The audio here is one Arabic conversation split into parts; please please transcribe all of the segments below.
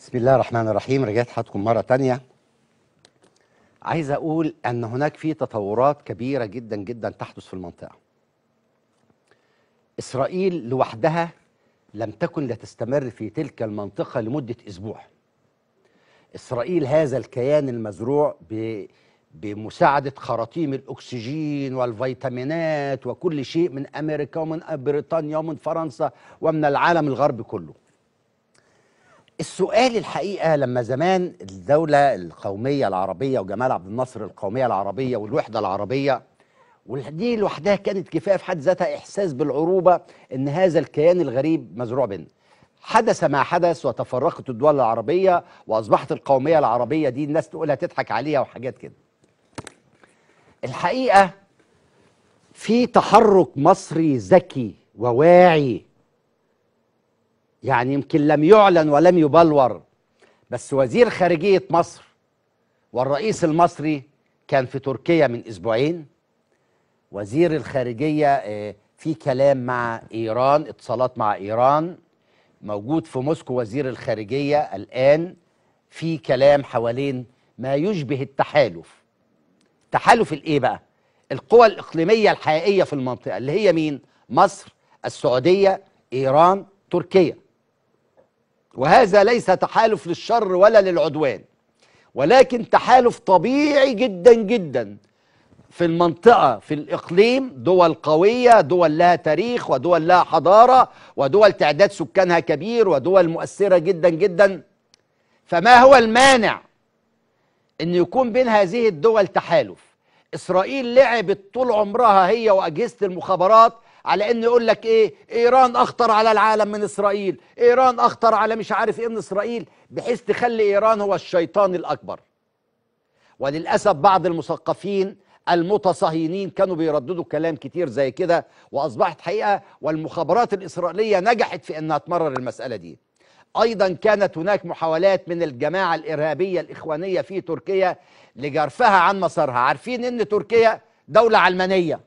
بسم الله الرحمن الرحيم رجعت حضراتكم مرة تانية عايز أقول أن هناك في تطورات كبيرة جدا جدا تحدث في المنطقة إسرائيل لوحدها لم تكن لتستمر في تلك المنطقة لمدة أسبوع إسرائيل هذا الكيان المزروع ب... بمساعدة خراطيم الأكسجين والفيتامينات وكل شيء من أمريكا ومن بريطانيا ومن فرنسا ومن العالم الغربي كله السؤال الحقيقه لما زمان الدوله القوميه العربيه وجمال عبد الناصر القوميه العربيه والوحده العربيه ودي لوحدها كانت كفايه في حد ذاتها احساس بالعروبه ان هذا الكيان الغريب مزروع بنا. حدث ما حدث وتفرقت الدول العربيه واصبحت القوميه العربيه دي الناس تقولها تضحك عليها وحاجات كده. الحقيقه في تحرك مصري ذكي وواعي يعني يمكن لم يعلن ولم يبلور بس وزير خارجية مصر والرئيس المصري كان في تركيا من أسبوعين وزير الخارجية آه، في كلام مع إيران اتصالات مع إيران موجود في موسكو وزير الخارجية الآن في كلام حوالين ما يشبه التحالف تحالف الإيه بقى؟ القوى الإقليمية الحقيقية في المنطقة اللي هي مين؟ مصر السعودية إيران تركيا وهذا ليس تحالف للشر ولا للعدوان ولكن تحالف طبيعي جدا جدا في المنطقة في الإقليم دول قوية دول لها تاريخ ودول لها حضارة ودول تعداد سكانها كبير ودول مؤثرة جدا جدا فما هو المانع أن يكون بين هذه الدول تحالف إسرائيل لعبت طول عمرها هي وأجهزة المخابرات على انه يقول لك ايه ايران اخطر على العالم من اسرائيل ايران اخطر على مش عارف ايه من اسرائيل بحيث تخلي ايران هو الشيطان الاكبر وللاسف بعض المثقفين المتصهينين كانوا بيرددوا كلام كتير زي كده واصبحت حقيقه والمخابرات الاسرائيليه نجحت في انها تمرر المساله دي ايضا كانت هناك محاولات من الجماعه الارهابيه الاخوانيه في تركيا لجرفها عن مسارها عارفين ان تركيا دوله علمانيه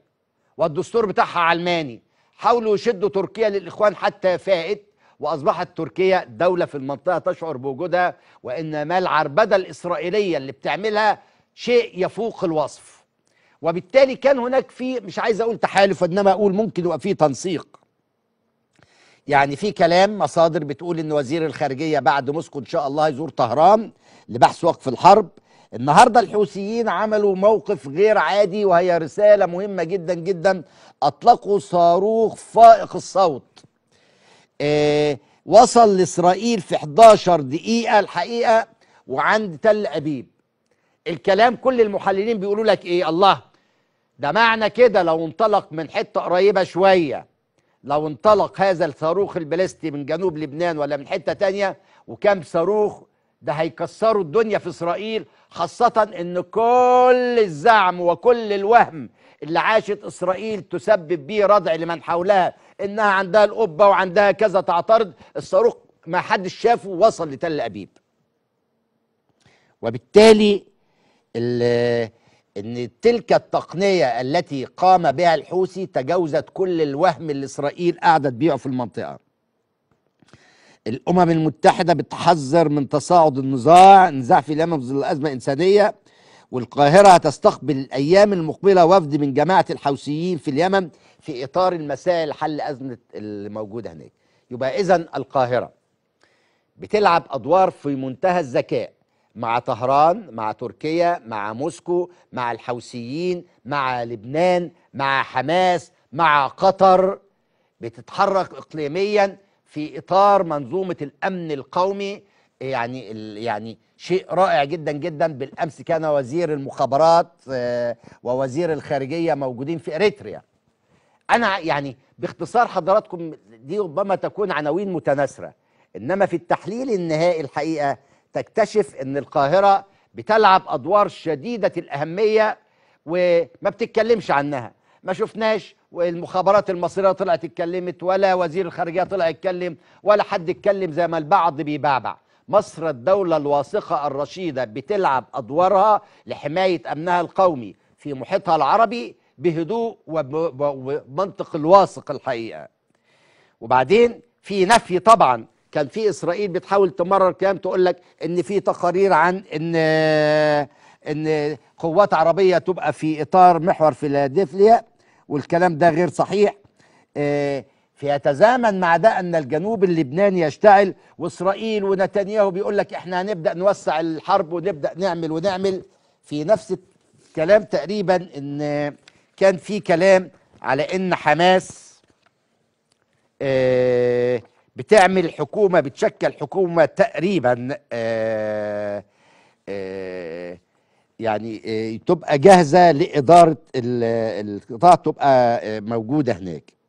والدستور بتاعها علماني حاولوا يشدوا تركيا للإخوان حتى فائت وأصبحت تركيا دولة في المنطقة تشعر بوجودها وإنما العربدة الإسرائيلية اللي بتعملها شيء يفوق الوصف وبالتالي كان هناك في مش عايز أقول تحالف إنما أقول ممكن يبقى في تنسيق يعني في كلام مصادر بتقول ان وزير الخارجيه بعد موسكو ان شاء الله يزور طهران لبحث وقف الحرب النهارده الحوثيين عملوا موقف غير عادي وهي رساله مهمه جدا جدا اطلقوا صاروخ فائق الصوت آه وصل لاسرائيل في 11 دقيقه الحقيقه وعند تل ابيب الكلام كل المحللين بيقولوا لك ايه الله ده معنى كده لو انطلق من حته قريبه شويه لو انطلق هذا الصاروخ الباليستي من جنوب لبنان ولا من حته تانية وكم صاروخ ده هيكسروا الدنيا في اسرائيل خاصه ان كل الزعم وكل الوهم اللي عاشت اسرائيل تسبب بيه ردع لمن حولها انها عندها القبه وعندها كذا تعترض الصاروخ ما حدش شافه وصل لتل ابيب وبالتالي ان تلك التقنيه التي قام بها الحوثي تجاوزت كل الوهم اللي اسرائيل قعدت بيعه في المنطقه الامم المتحده بتحذر من تصاعد النزاع نزاع في اليمن ظل ازمه انسانيه والقاهره هتستقبل الايام المقبله وفد من جماعه الحوثيين في اليمن في اطار المسائل حل ازمه الموجوده هناك يبقى اذا القاهره بتلعب ادوار في منتهى الذكاء مع طهران مع تركيا مع موسكو مع الحوثيين مع لبنان مع حماس مع قطر بتتحرك اقليميا في اطار منظومه الامن القومي يعني يعني شيء رائع جدا جدا بالامس كان وزير المخابرات آه، ووزير الخارجيه موجودين في اريتريا انا يعني باختصار حضراتكم دي ربما تكون عناوين متناثره انما في التحليل النهائي الحقيقه تكتشف ان القاهره بتلعب ادوار شديده الاهميه وما بتتكلمش عنها ما شفناش والمخابرات المصريه طلعت اتكلمت ولا وزير الخارجيه طلع اتكلم ولا حد اتكلم زي ما البعض بيبعبع مصر الدوله الواثقه الرشيده بتلعب ادوارها لحمايه امنها القومي في محيطها العربي بهدوء ومنطق الواثق الحقيقه وبعدين في نفي طبعا كان في اسرائيل بتحاول تمرر كلام تقول لك ان في تقارير عن ان ان قوات عربيه تبقى في اطار محور فيلادلفيا والكلام ده غير صحيح آه، فيتزامن مع ده ان الجنوب اللبناني يشتعل واسرائيل ونتنياهو بيقول لك احنا هنبدا نوسع الحرب ونبدا نعمل ونعمل في نفس الكلام تقريبا ان كان في كلام على ان حماس آه، بتعمل حكومه بتشكل حكومه تقريبا آه، يعني آه، تبقى جاهزه لاداره آه، القطاع تبقى آه، موجوده هناك